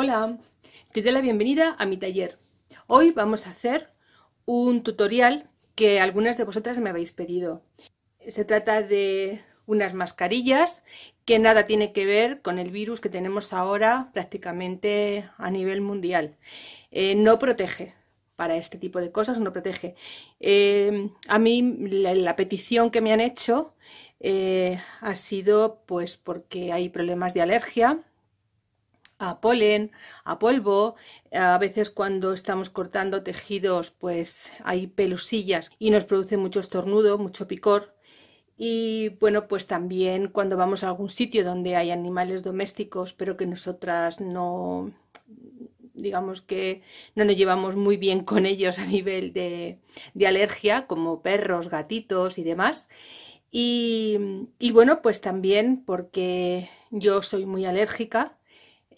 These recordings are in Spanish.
Hola, te doy la bienvenida a mi taller. Hoy vamos a hacer un tutorial que algunas de vosotras me habéis pedido. Se trata de unas mascarillas que nada tiene que ver con el virus que tenemos ahora prácticamente a nivel mundial. Eh, no protege para este tipo de cosas, no protege. Eh, a mí la, petición que me han hecho eh, ha sido pues porque hay problemas de alergia a polen, a polvo, a veces cuando estamos cortando tejidos pues hay pelusillas y nos produce mucho estornudo, mucho picor y bueno pues también cuando vamos a algún sitio donde hay animales domésticos pero que nosotras no digamos que no nos llevamos muy bien con ellos a nivel de, de alergia como perros, gatitos y demás y, y bueno pues también porque yo soy muy alérgica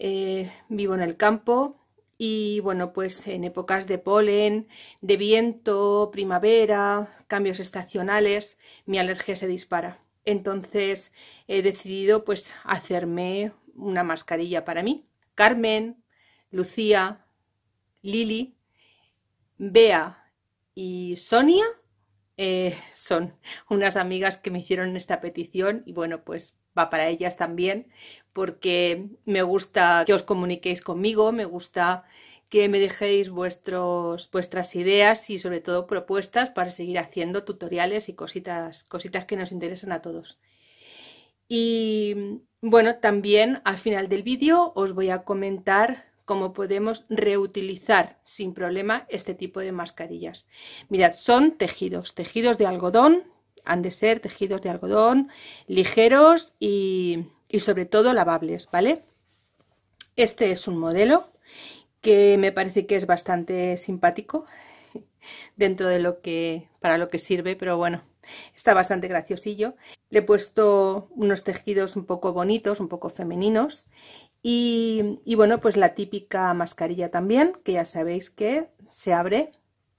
eh, vivo en el campo y bueno, pues en épocas de polen, de viento, primavera, cambios estacionales, mi alergia se dispara. Entonces he decidido pues hacerme una mascarilla para mí. Carmen, Lucía, Lili, Bea y Sonia eh, son unas amigas que me hicieron esta petición y bueno, pues va para ellas también, porque me gusta que os comuniquéis conmigo, me gusta que me dejéis vuestros, vuestras ideas y sobre todo propuestas para seguir haciendo tutoriales y cositas, cositas que nos interesan a todos. Y bueno, también al final del vídeo os voy a comentar cómo podemos reutilizar sin problema este tipo de mascarillas. Mirad, son tejidos, tejidos de algodón, han de ser tejidos de algodón, ligeros y, sobre todo lavables, ¿vale? Este es un modelo que me parece que es bastante simpático dentro de lo que para lo que sirve, pero bueno, está bastante graciosillo. Le he puesto unos tejidos un poco bonitos, un poco femeninos y, y bueno, pues la típica mascarilla también, que ya sabéis que se abre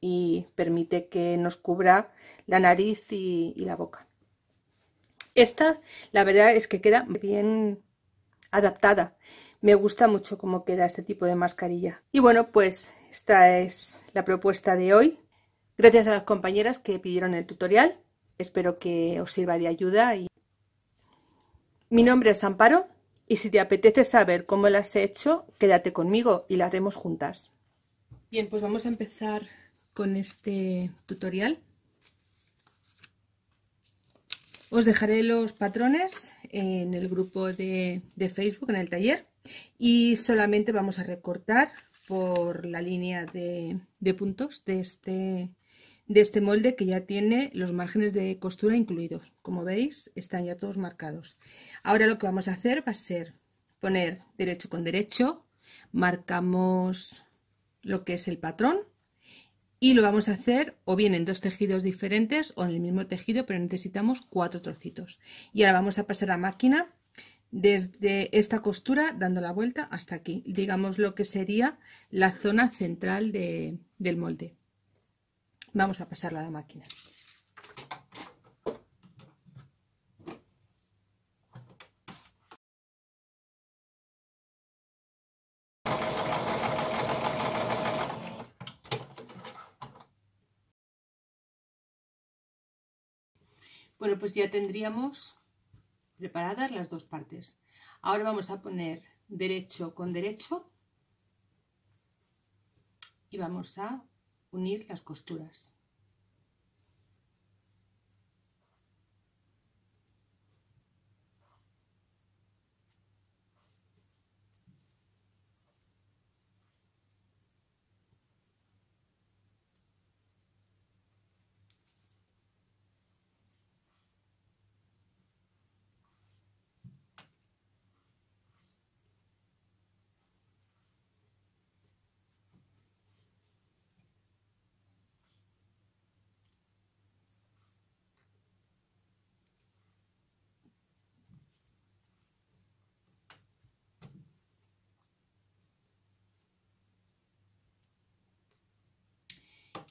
y permite que nos cubra la nariz y, la boca. Esta, la verdad es que queda bien adaptada. Me gusta mucho cómo queda este tipo de mascarilla. Y bueno, pues esta es la propuesta de hoy. Gracias a las compañeras que pidieron el tutorial. Espero que os sirva de ayuda. Y... Mi nombre es Amparo y si te apetece saber cómo las he hecho, quédate conmigo y las haremos juntas. Bien, pues vamos a empezar con este tutorial. Os dejaré los patrones en el grupo de, Facebook, en el taller, y solamente vamos a recortar por la línea de, de puntos de este, de este molde que ya tiene los márgenes de costura incluidos. Como veis, están ya todos marcados. Ahora lo que vamos a hacer va a ser poner derecho con derecho, marcamos lo que es el patrón y lo vamos a hacer o bien en dos tejidos diferentes o en el mismo tejido, pero necesitamos cuatro trocitos. Y ahora vamos a pasar la máquina desde esta costura, dando la vuelta hasta aquí, digamos lo que sería la zona central del molde. Vamos a pasarla a la máquina. Bueno, pues ya tendríamos preparadas las dos partes. Ahora vamos a poner derecho con derecho y vamos a unir las costuras.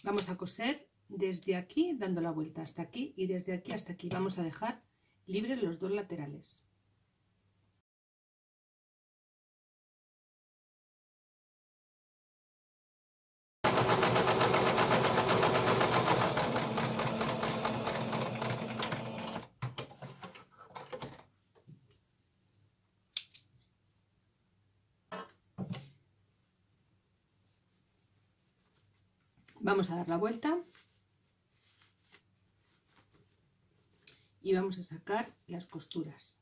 vamos a coser desde aquí dando la vuelta hasta aquí y desde aquí hasta aquí vamos a dejar libres los dos laterales Vamos a dar la vuelta. Y vamos a sacar las costuras.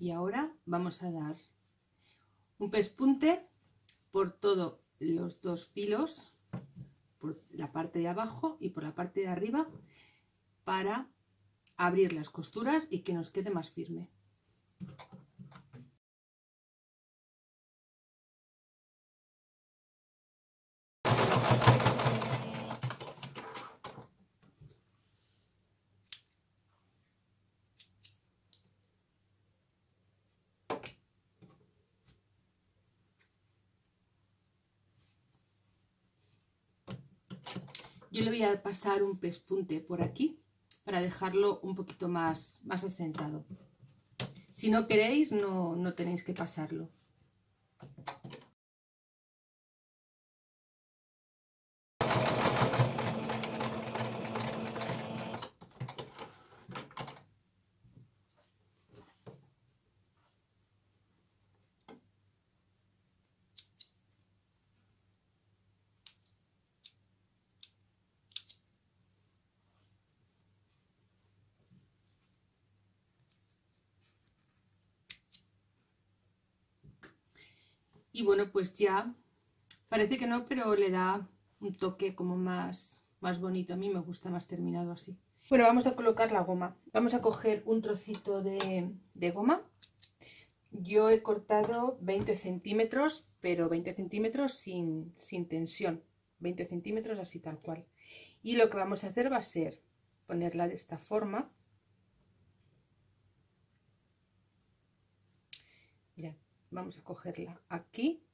Y ahora vamos a dar un pespunte por todos los dos filos, por la parte de abajo y por la parte de arriba, para abrir las costuras y que nos quede más firme. Yo le voy a pasar un pespunte por aquí para dejarlo un poquito más, más asentado. Si no queréis, no, no tenéis que pasarlo. Y bueno, pues ya parece que no, pero le da un toque como más, más bonito. A mí me gusta más terminado así. Bueno, vamos a colocar la goma. Vamos a coger un trocito de, goma. Yo he cortado 20 centímetros, pero 20 centímetros sin, sin tensión. 20 centímetros así tal cual. Y lo que vamos a hacer va a ser ponerla de esta forma. Mirad, vamos a cogerla aquí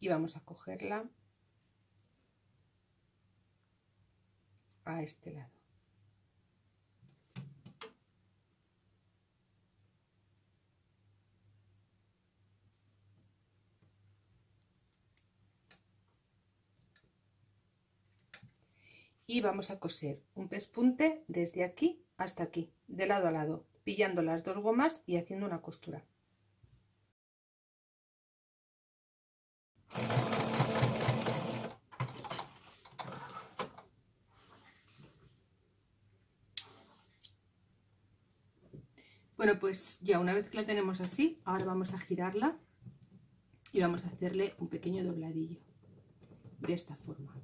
y vamos a cogerla a este lado y vamos a coser un pespunte desde aquí hasta aquí de lado a lado pillando las dos gomas y haciendo una costura Bueno, pues ya una vez que la tenemos así, ahora vamos a girarla y vamos a hacerle un pequeño dobladillo de esta forma.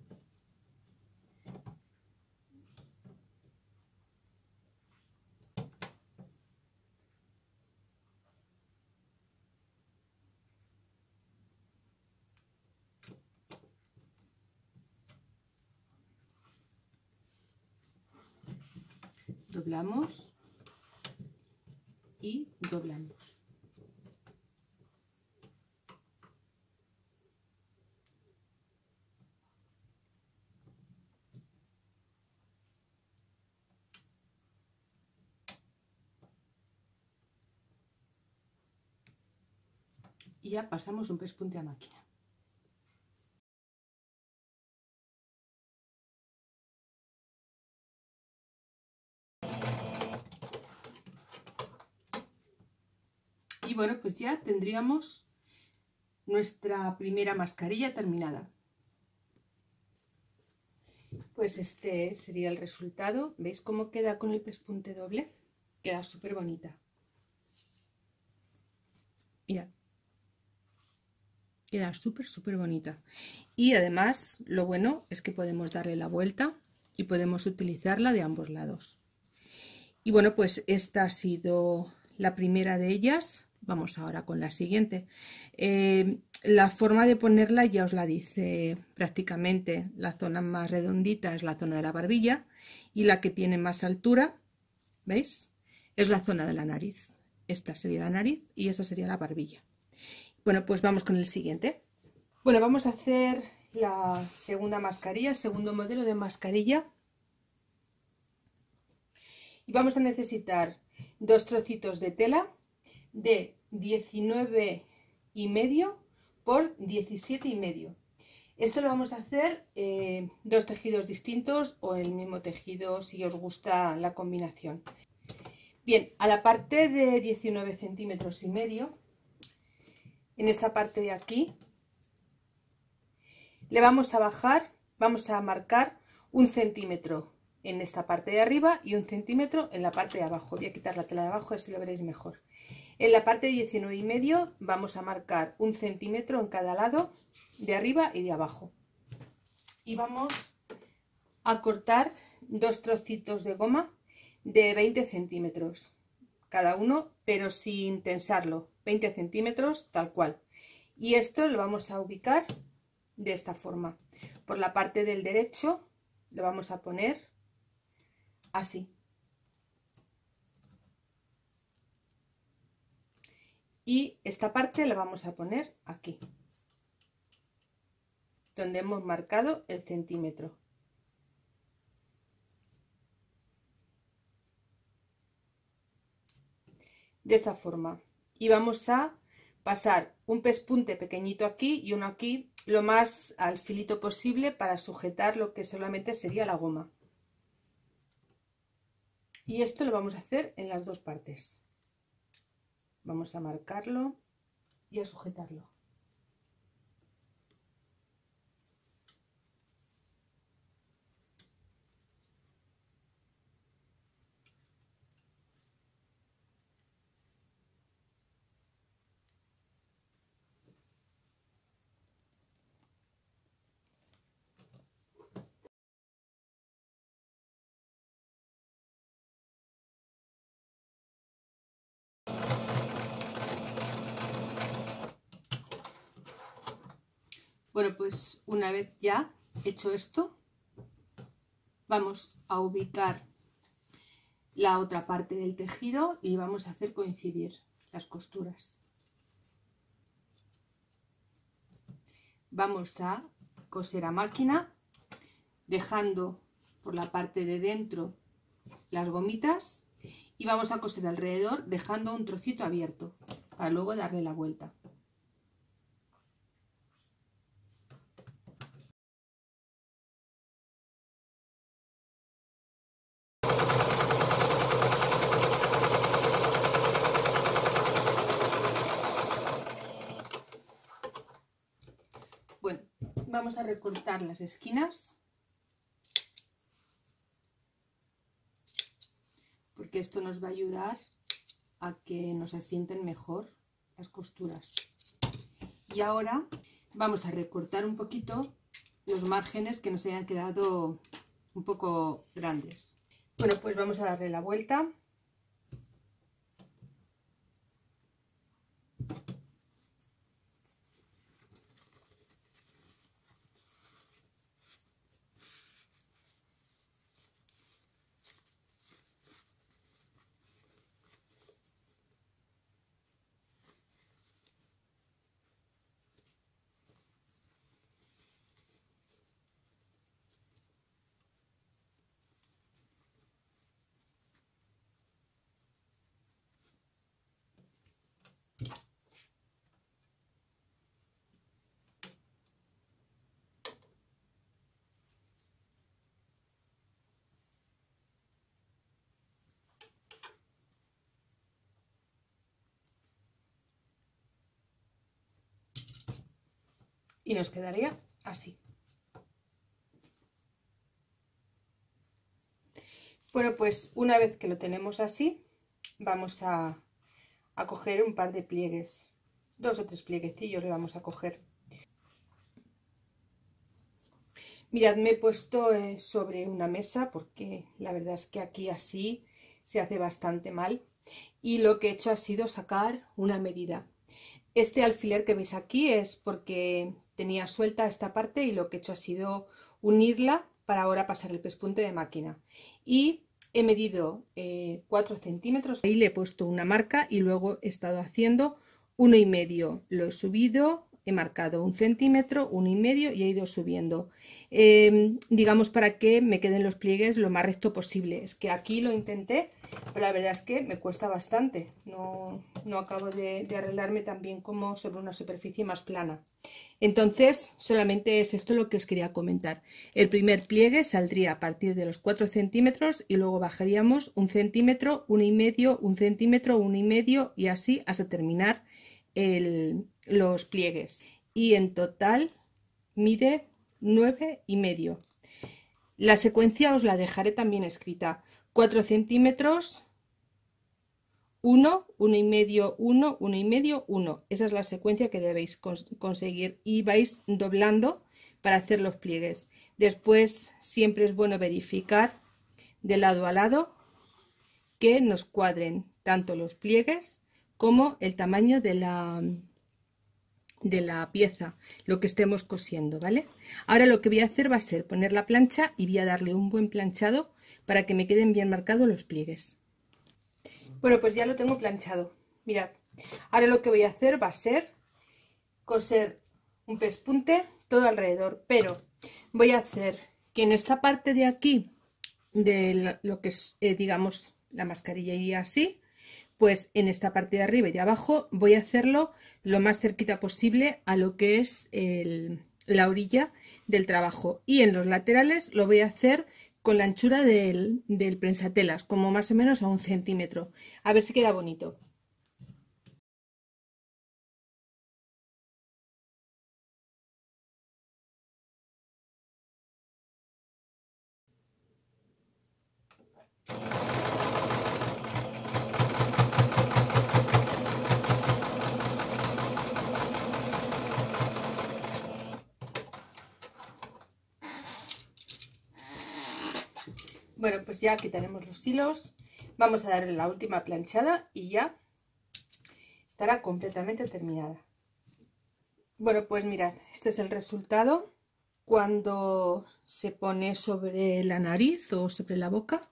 doblamos y doblamos. y ya pasamos un pespunte a máquina. bueno, pues ya tendríamos nuestra primera mascarilla terminada. Pues este sería el resultado. ¿Veis cómo queda con el pespunte doble? Queda súper bonita. Mira. Queda súper, súper bonita. Y además, lo bueno es que podemos darle la vuelta y podemos utilizarla de ambos lados. Y bueno, pues esta ha sido la primera de ellas. Vamos ahora con la siguiente. Eh, la forma de ponerla ya os la dice prácticamente. La zona más redondita es la zona de la barbilla y la que tiene más altura, ¿veis? Es la zona de la nariz. Esta sería la nariz y esa sería la barbilla. Bueno, pues vamos con el siguiente. Bueno, vamos a hacer la segunda mascarilla, segundo modelo de mascarilla. Y vamos a necesitar dos trocitos de tela de 19 y medio por 17 y medio. Esto lo vamos a hacer eh, dos tejidos distintos o el mismo tejido si os gusta la combinación. Bien, a la parte de 19 centímetros y medio, en esta parte de aquí, le vamos a bajar, vamos a marcar un centímetro en esta parte de arriba y un centímetro en la parte de abajo. Voy a quitar la tela de abajo, así lo veréis mejor. En la parte 19 y medio vamos a marcar un centímetro en cada lado de arriba y de abajo. Y vamos a cortar dos trocitos de goma de 20 centímetros cada uno, pero sin tensarlo, 20 centímetros tal cual. Y esto lo vamos a ubicar de esta forma. Por la parte del derecho lo vamos a poner así, y esta parte la vamos a poner aquí donde hemos marcado el centímetro de esta forma y vamos a pasar un pespunte pequeñito aquí y uno aquí lo más al filito posible para sujetar lo que solamente sería la goma y esto lo vamos a hacer en las dos partes Vamos a marcarlo y a sujetarlo. Bueno, pues una vez ya hecho esto, vamos a ubicar la otra parte del tejido y vamos a hacer coincidir las costuras. Vamos a coser a máquina dejando por la parte de dentro las gomitas y vamos a coser alrededor dejando un trocito abierto para luego darle la vuelta. Bueno, vamos a recortar las esquinas. Porque esto nos va a ayudar a que nos asienten mejor las costuras. Y ahora vamos a recortar un poquito los márgenes que nos hayan quedado un poco grandes. Bueno, pues vamos a darle la vuelta. y nos quedaría así. Bueno, pues una vez que lo tenemos así, vamos a, coger un par de pliegues, dos o tres plieguecillos le vamos a coger. Mirad, me he puesto eh, sobre una mesa porque la verdad es que aquí así se hace bastante mal y lo que he hecho ha sido sacar una medida. Este alfiler que veis aquí es porque tenía suelta esta parte y lo que he hecho ha sido unirla para ahora pasar el pespunte de máquina y he medido 4 eh, centímetros ahí le he puesto una marca y luego he estado haciendo uno y medio lo he subido he marcado un centímetro uno y medio y he ido subiendo eh, digamos para que me queden los pliegues lo más recto posible es que aquí lo intenté pero la verdad es que me cuesta bastante, no, no acabo de, arreglarme tan bien como sobre una superficie más plana. Entonces, solamente es esto lo que os quería comentar. El primer pliegue saldría a partir de los 4 centímetros y luego bajaríamos un centímetro, uno y medio, un centímetro, uno y medio y así hasta terminar los pliegues. Y en total mide 9 y medio. La secuencia os la dejaré también escrita 4 centímetros, 1, 1 y medio, 1, 1 y medio, 1. Esa es la secuencia que debéis conseguir y vais doblando para hacer los pliegues. Después siempre es bueno verificar de lado a lado que nos cuadren tanto los pliegues como el tamaño de la, de la pieza, lo que estemos cosiendo, ¿vale? Ahora lo que voy a hacer va a ser poner la plancha y voy a darle un buen planchado para que me queden bien marcados los pliegues. Bueno, pues ya lo tengo planchado. Mirad, ahora lo que voy a hacer va a ser coser un pespunte todo alrededor, pero voy a hacer que en esta parte de aquí, de lo que es, eh, digamos, la mascarilla y así, pues en esta parte de arriba y de abajo voy a hacerlo lo más cerquita posible a lo que es el, la orilla del trabajo y en los laterales lo voy a hacer con la anchura del, del prensatelas, como más o menos a un centímetro. A ver si queda bonito. Bueno, pues ya quitaremos los hilos. Vamos a darle la última planchada y ya estará completamente terminada. Bueno, pues mirad, este es el resultado cuando se pone sobre la nariz o sobre la boca.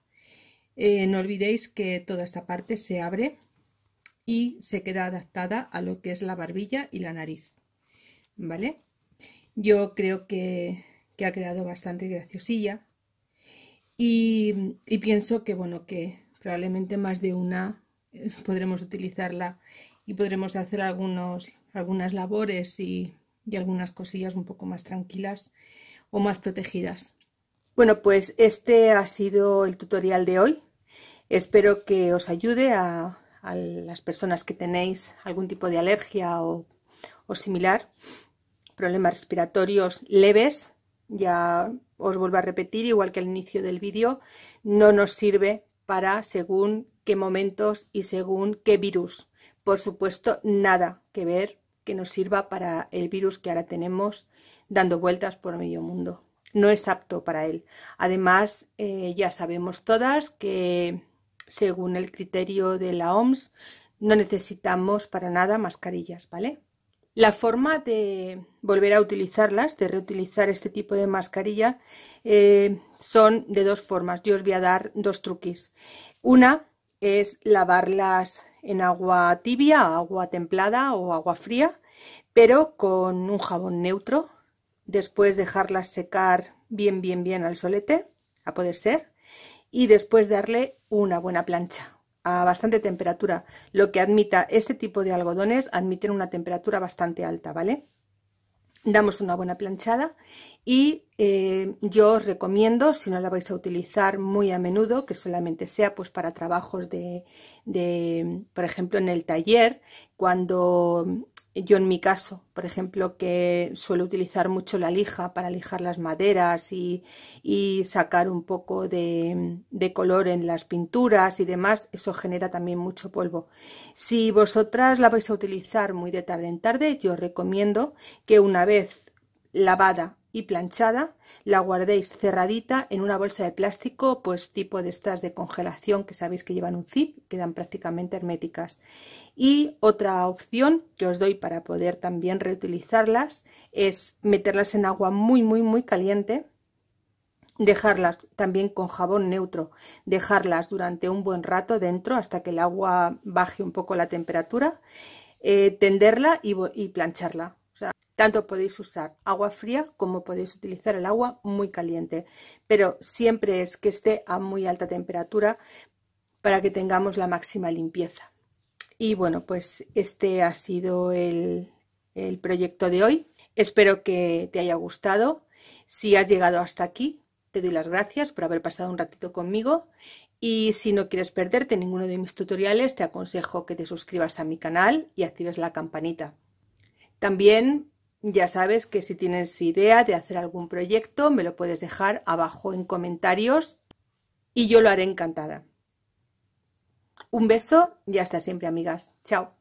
Eh, no olvidéis que toda esta parte se abre y se queda adaptada a lo que es la barbilla y la nariz. ¿Vale? Yo creo que, que ha quedado bastante graciosilla. Y, pienso que, bueno, que probablemente más de una eh, podremos utilizarla y podremos hacer algunos, algunas labores y, algunas cosillas un poco más tranquilas o más protegidas. Bueno, pues este ha sido el tutorial de hoy. Espero que os ayude a, las personas que tenéis algún tipo de alergia o similar, problemas respiratorios leves. Ya os vuelvo a repetir, igual que al inicio del vídeo, no nos sirve para según qué momentos y según qué virus. Por supuesto, nada que ver que nos sirva para el virus que ahora tenemos dando vueltas por medio mundo. No es apto para él. Además, eh, ya sabemos todas que según el criterio de la OMS, no necesitamos para nada mascarillas, ¿vale? La forma de volver a utilizarlas, de reutilizar este tipo de mascarilla, eh, son de dos formas. Yo os voy a dar dos truquis. Una es lavarlas en agua tibia, agua templada o agua fría, pero con un jabón neutro. Después dejarlas secar bien, bien, bien al solete, a poder ser. Y después darle una buena plancha, a bastante temperatura. Lo que admita este tipo de algodones admiten una temperatura bastante alta, ¿vale? Damos una buena planchada y eh, yo os recomiendo, si no la vais a utilizar muy a menudo, que solamente sea pues para trabajos de por ejemplo, en el taller, cuando yo en mi caso, por ejemplo, que suelo utilizar mucho la lija para lijar las maderas y, sacar un poco de, de, color en las pinturas y demás, eso genera también mucho polvo. Si vosotras la vais a utilizar muy de tarde en tarde, yo recomiendo que una vez lavada y planchada, la guardéis cerradita en una bolsa de plástico, pues tipo de estas de congelación que sabéis que llevan un zip, quedan prácticamente herméticas. Y otra opción que os doy para poder también reutilizarlas es meterlas en agua muy muy muy caliente, dejarlas también con jabón neutro, dejarlas durante un buen rato dentro hasta que el agua baje un poco la temperatura, eh, tenderla y plancharla tanto podéis usar agua fría como podéis utilizar el agua muy caliente, pero siempre es que esté a muy alta temperatura para que tengamos la máxima limpieza. Y bueno, pues este ha sido el, el proyecto de hoy. Espero que te haya gustado. Si has llegado hasta aquí, te doy las gracias por haber pasado un ratito conmigo. Y si no quieres perderte ninguno de mis tutoriales, te aconsejo que te suscribas a mi canal y actives la campanita. También ya sabes que si tienes idea de hacer algún proyecto, me lo puedes dejar abajo en comentarios y yo lo haré encantada. Un beso y hasta siempre, amigas. Chao.